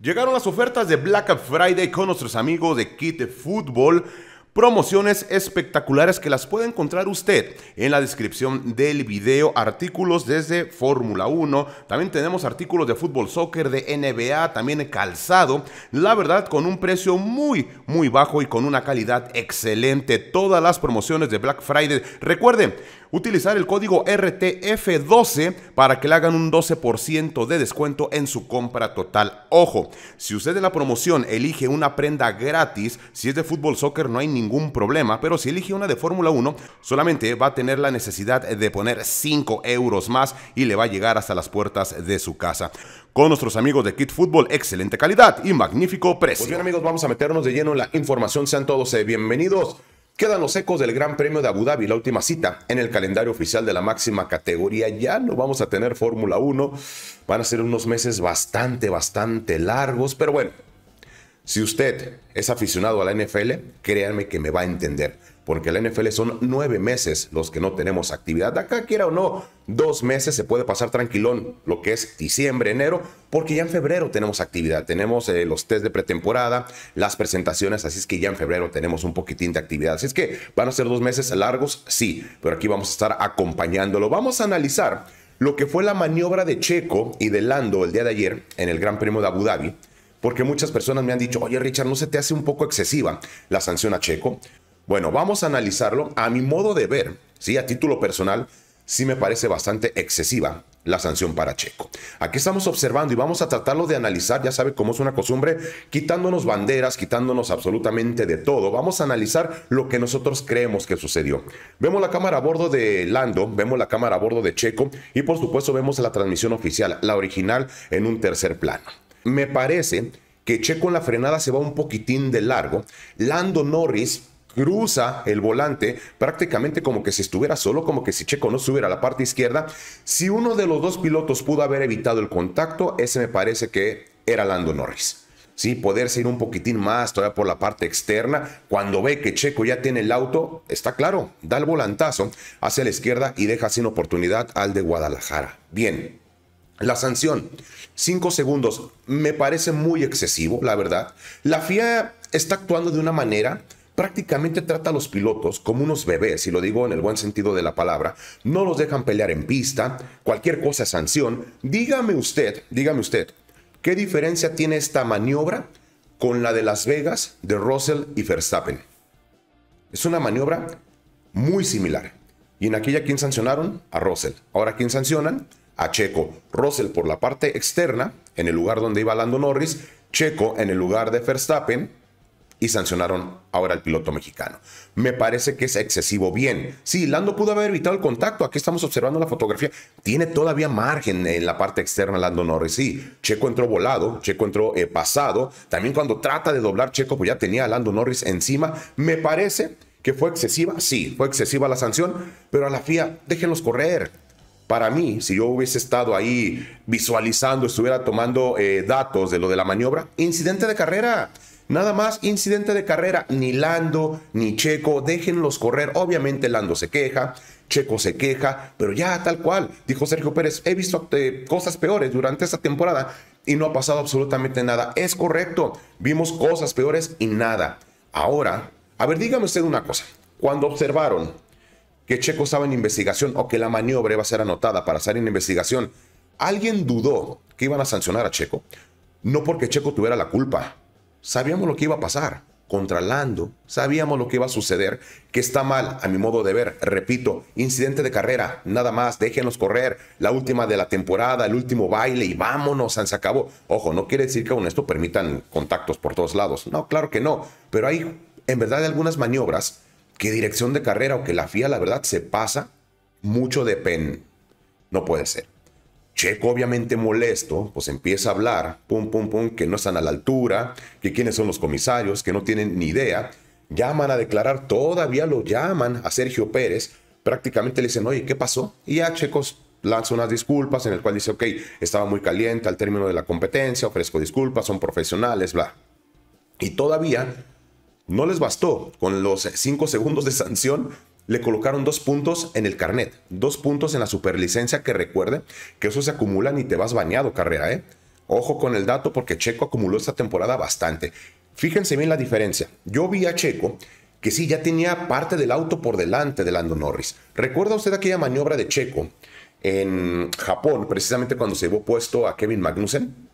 Llegaron las ofertas de Black Friday con nuestros amigos de Kit Football Promociones espectaculares que las puede encontrar usted en la descripción del video. Artículos desde Fórmula 1. También tenemos artículos de fútbol, soccer, de NBA, también calzado. La verdad, con un precio muy, muy bajo y con una calidad excelente. Todas las promociones de Black Friday. recuerde, utilizar el código RTF12 para que le hagan un 12% de descuento en su compra total. Ojo, si usted de la promoción elige una prenda gratis, si es de fútbol, soccer, no hay ni ningún problema, pero si elige una de Fórmula 1, solamente va a tener la necesidad de poner 5 euros más y le va a llegar hasta las puertas de su casa. Con nuestros amigos de Kit Fútbol, excelente calidad y magnífico precio. Pues bien amigos, vamos a meternos de lleno en la información. Sean todos eh, bienvenidos. Quedan los ecos del Gran Premio de Abu Dhabi, la última cita en el calendario oficial de la máxima categoría. Ya no vamos a tener Fórmula 1, van a ser unos meses bastante, bastante largos, pero bueno, si usted es aficionado a la NFL, créanme que me va a entender, porque la NFL son nueve meses los que no tenemos actividad. Acá, quiera o no, dos meses se puede pasar tranquilón, lo que es diciembre, enero, porque ya en febrero tenemos actividad. Tenemos eh, los test de pretemporada, las presentaciones, así es que ya en febrero tenemos un poquitín de actividad. Así es que van a ser dos meses largos, sí, pero aquí vamos a estar acompañándolo. Vamos a analizar lo que fue la maniobra de Checo y de Lando el día de ayer en el Gran Premio de Abu Dhabi porque muchas personas me han dicho, oye Richard, ¿no se te hace un poco excesiva la sanción a Checo? Bueno, vamos a analizarlo a mi modo de ver, ¿sí? a título personal, sí me parece bastante excesiva la sanción para Checo. Aquí estamos observando y vamos a tratarlo de analizar, ya sabe cómo es una costumbre, quitándonos banderas, quitándonos absolutamente de todo. Vamos a analizar lo que nosotros creemos que sucedió. Vemos la cámara a bordo de Lando, vemos la cámara a bordo de Checo y por supuesto vemos la transmisión oficial, la original en un tercer plano. Me parece que Checo en la frenada se va un poquitín de largo. Lando Norris cruza el volante prácticamente como que si estuviera solo, como que si Checo no subiera a la parte izquierda. Si uno de los dos pilotos pudo haber evitado el contacto, ese me parece que era Lando Norris. Sí, poderse ir un poquitín más todavía por la parte externa. Cuando ve que Checo ya tiene el auto, está claro, da el volantazo hacia la izquierda y deja sin oportunidad al de Guadalajara. Bien, la sanción, 5 segundos, me parece muy excesivo, la verdad. La FIA está actuando de una manera, prácticamente trata a los pilotos como unos bebés, y lo digo en el buen sentido de la palabra. No los dejan pelear en pista, cualquier cosa es sanción. Dígame usted, dígame usted, ¿qué diferencia tiene esta maniobra con la de Las Vegas de Russell y Verstappen? Es una maniobra muy similar. Y en aquella, ¿quién sancionaron? A Russell. Ahora, ¿quién sancionan? a Checo. Russell por la parte externa, en el lugar donde iba Lando Norris, Checo en el lugar de Verstappen y sancionaron ahora al piloto mexicano. Me parece que es excesivo bien. Sí, Lando pudo haber evitado el contacto. Aquí estamos observando la fotografía. Tiene todavía margen en la parte externa Lando Norris. Sí, Checo entró volado, Checo entró eh, pasado. También cuando trata de doblar Checo, pues ya tenía a Lando Norris encima. Me parece que fue excesiva. Sí, fue excesiva la sanción, pero a la FIA, déjenlos correr. Para mí, si yo hubiese estado ahí visualizando, estuviera tomando eh, datos de lo de la maniobra, incidente de carrera. Nada más incidente de carrera, ni Lando, ni Checo, déjenlos correr. Obviamente Lando se queja, Checo se queja, pero ya tal cual, dijo Sergio Pérez, he visto eh, cosas peores durante esta temporada y no ha pasado absolutamente nada. Es correcto, vimos cosas peores y nada. Ahora, a ver, dígame usted una cosa, cuando observaron que Checo estaba en investigación o que la maniobra iba a ser anotada para salir en investigación, alguien dudó que iban a sancionar a Checo. No porque Checo tuviera la culpa. Sabíamos lo que iba a pasar contra Sabíamos lo que iba a suceder, que está mal a mi modo de ver. Repito, incidente de carrera, nada más, déjenos correr. La última de la temporada, el último baile y vámonos, se acabó. Ojo, no quiere decir que con esto permitan contactos por todos lados. No, claro que no. Pero hay, en verdad, algunas maniobras que dirección de carrera o que la FIA, la verdad, se pasa mucho de pen. No puede ser. Checo, obviamente molesto, pues empieza a hablar, pum, pum, pum, que no están a la altura, que quiénes son los comisarios, que no tienen ni idea. Llaman a declarar, todavía lo llaman a Sergio Pérez. Prácticamente le dicen, oye, ¿qué pasó? Y ya Checos lanza unas disculpas en el cual dice, ok, estaba muy caliente al término de la competencia, ofrezco disculpas, son profesionales, bla. Y todavía no les bastó. Con los 5 segundos de sanción le colocaron dos puntos en el carnet, dos puntos en la superlicencia que recuerde que eso se acumulan y te vas bañado carrera, ¿eh? Ojo con el dato porque Checo acumuló esta temporada bastante. Fíjense bien la diferencia. Yo vi a Checo que sí, ya tenía parte del auto por delante de Lando Norris. ¿Recuerda usted aquella maniobra de Checo en Japón, precisamente cuando se llevó puesto a Kevin Magnussen?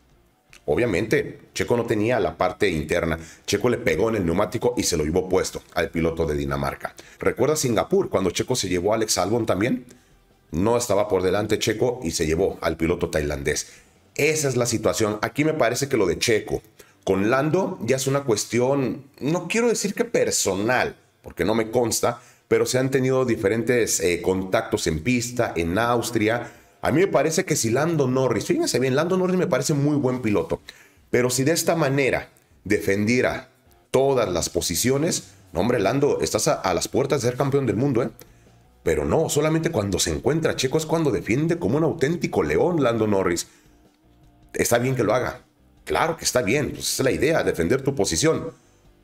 Obviamente, Checo no tenía la parte interna. Checo le pegó en el neumático y se lo llevó puesto al piloto de Dinamarca. ¿Recuerda Singapur cuando Checo se llevó a Alex Albon también? No estaba por delante Checo y se llevó al piloto tailandés. Esa es la situación. Aquí me parece que lo de Checo con Lando ya es una cuestión, no quiero decir que personal, porque no me consta, pero se han tenido diferentes eh, contactos en pista, en Austria a mí me parece que si Lando Norris, fíjense bien, Lando Norris me parece muy buen piloto, pero si de esta manera defendiera todas las posiciones, nombre hombre, Lando, estás a, las puertas de ser campeón del mundo, ¿eh? Pero no, solamente cuando se encuentra Checo es cuando defiende como un auténtico león Lando Norris. Está bien que lo haga. Claro que está bien, pues es la idea, defender tu posición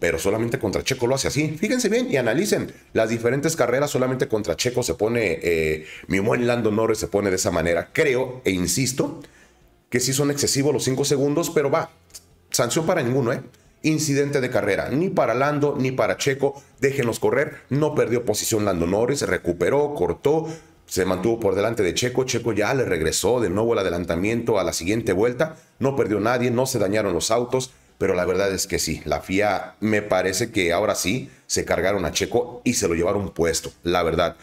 pero solamente contra Checo lo hace así. Fíjense bien y analicen las diferentes carreras, solamente contra Checo se pone, eh, mi buen Lando Norris se pone de esa manera. Creo e insisto que sí son excesivos los 5 segundos, pero va, sanción para ninguno, ¿eh? Incidente de carrera, ni para Lando ni para Checo, déjenlos correr, no perdió posición Lando Norris, recuperó, cortó, se mantuvo por delante de Checo. Checo ya le regresó de nuevo el adelantamiento a la siguiente vuelta. No perdió nadie, no se dañaron los autos pero la verdad es que sí, la FIA me parece que ahora sí se cargaron a Checo y se lo llevaron puesto, la verdad.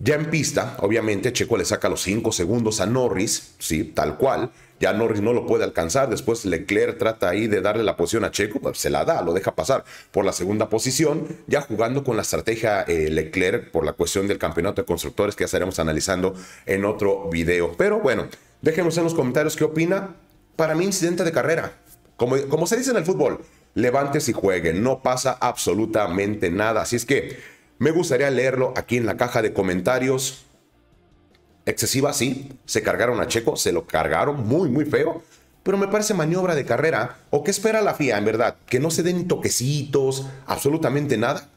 Ya en pista, obviamente, Checo le saca los 5 segundos a Norris, sí, tal cual. Ya Norris no lo puede alcanzar. Después Leclerc trata ahí de darle la posición a Checo, pues se la da, lo deja pasar por la segunda posición. Ya jugando con la estrategia eh, Leclerc por la cuestión del campeonato de constructores que ya estaremos analizando en otro video. Pero bueno, déjenos en los comentarios qué opina. Para mí, incidente de carrera, como, se dice en el fútbol, levantes y jueguen. no pasa absolutamente nada. Así es que me gustaría leerlo aquí en la caja de comentarios. Excesiva, sí, se cargaron a Checo, se lo cargaron muy, muy feo, pero me parece maniobra de carrera. ¿O qué espera la FIA, en verdad? ¿Que no se den toquecitos, absolutamente nada?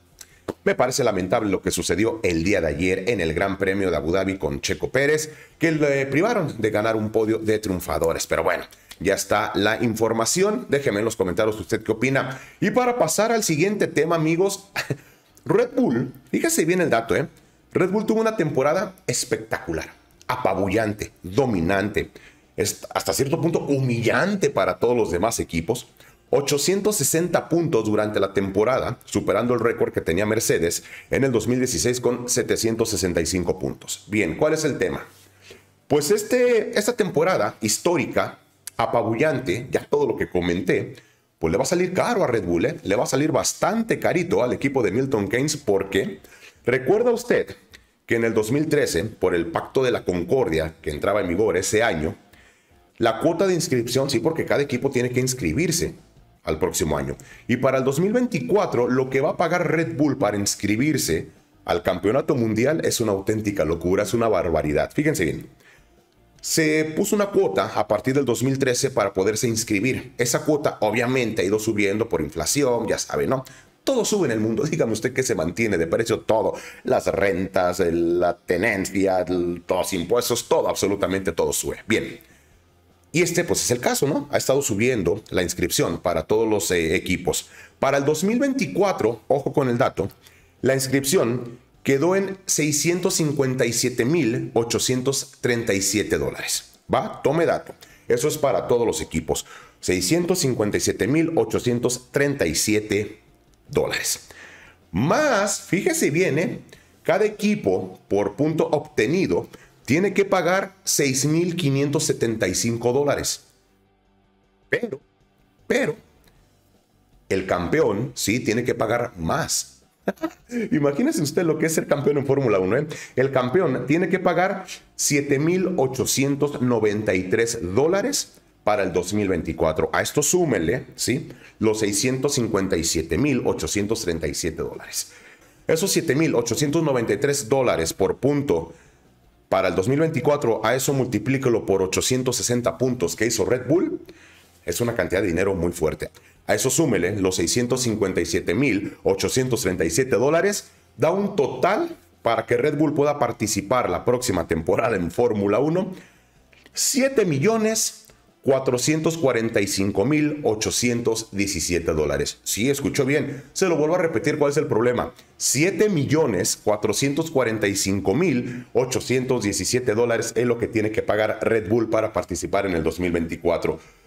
Me parece lamentable lo que sucedió el día de ayer en el Gran Premio de Abu Dhabi con Checo Pérez, que le privaron de ganar un podio de triunfadores. Pero bueno, ya está la información. Déjeme en los comentarios usted qué opina. Y para pasar al siguiente tema, amigos, Red Bull, fíjese bien el dato, ¿eh? Red Bull tuvo una temporada espectacular, apabullante, dominante, hasta cierto punto humillante para todos los demás equipos. 860 puntos durante la temporada, superando el récord que tenía Mercedes en el 2016 con 765 puntos. Bien, ¿cuál es el tema? Pues este, esta temporada histórica apabullante, ya todo lo que comenté, pues le va a salir caro a Red Bull, ¿eh? le va a salir bastante carito al equipo de Milton Keynes porque recuerda usted que en el 2013, por el Pacto de la Concordia que entraba en vigor ese año, la cuota de inscripción, sí, porque cada equipo tiene que inscribirse al próximo año. Y para el 2024, lo que va a pagar Red Bull para inscribirse al Campeonato Mundial es una auténtica locura, es una barbaridad. Fíjense bien, se puso una cuota a partir del 2013 para poderse inscribir. Esa cuota obviamente ha ido subiendo por inflación, ya sabe, ¿no? Todo sube en el mundo, dígame usted que se mantiene de precio todo, las rentas, la tenencia, los impuestos, todo, absolutamente todo sube. Bien, y este pues es el caso, ¿no? Ha estado subiendo la inscripción para todos los eh, equipos. Para el 2024, ojo con el dato, la inscripción quedó en 657.837 dólares. ¿Va? Tome dato. Eso es para todos los equipos. 657.837 dólares. Más, fíjese bien, ¿eh? cada equipo por punto obtenido tiene que pagar 6.575 dólares. Pero, pero, el campeón sí tiene que pagar más, Imagínese usted lo que es ser campeón en Fórmula 1. ¿eh? El campeón tiene que pagar 7.893 dólares para el 2024. A esto súmele, ¿sí? Los 657.837 dólares. Esos 7.893 dólares por punto para el 2024, a eso multiplícalo por 860 puntos que hizo Red Bull. Es una cantidad de dinero muy fuerte. A eso súmele los 657.837 dólares, da un total para que Red Bull pueda participar la próxima temporada en Fórmula 1, 7.445.817 dólares. Sí, escuchó bien, se lo vuelvo a repetir cuál es el problema. 7.445.817 dólares es lo que tiene que pagar Red Bull para participar en el 2024.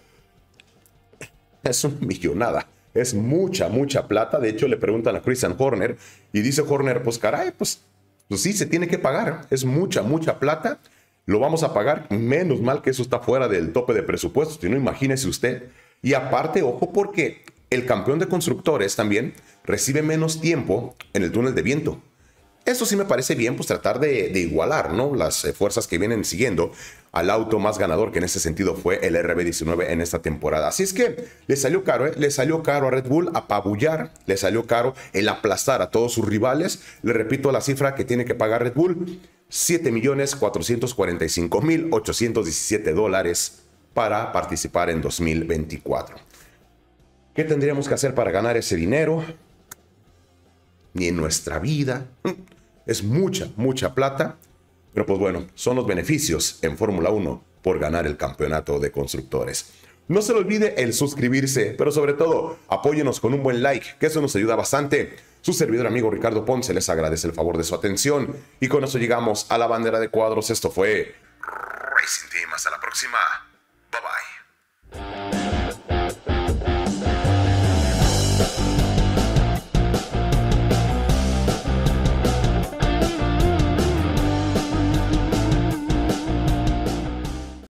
Es una millonada. Es mucha, mucha plata. De hecho, le preguntan a Christian Horner y dice Horner, pues caray, pues, pues, sí, se tiene que pagar. Es mucha, mucha plata. Lo vamos a pagar. Menos mal que eso está fuera del tope de presupuesto. Si no, imagínese usted. Y aparte, ojo, porque el campeón de constructores también recibe menos tiempo en el túnel de viento. Eso sí me parece bien, pues tratar de, igualar ¿no? las eh, fuerzas que vienen siguiendo al auto más ganador, que en ese sentido fue el RB19 en esta temporada. Así es que le salió caro, ¿eh? le salió caro a Red Bull apabullar, le salió caro el aplastar a todos sus rivales. Le repito la cifra que tiene que pagar Red Bull, 7.445.817 dólares para participar en 2024. ¿Qué tendríamos que hacer para ganar ese dinero? Ni en nuestra vida. Es mucha, mucha plata. Pero pues bueno, son los beneficios en Fórmula 1 por ganar el campeonato de constructores. No se le olvide el suscribirse, pero sobre todo apóyenos con un buen like, que eso nos ayuda bastante. Su servidor amigo Ricardo Ponce les agradece el favor de su atención y con eso llegamos a la bandera de cuadros. Esto fue Racing Team. Hasta la próxima.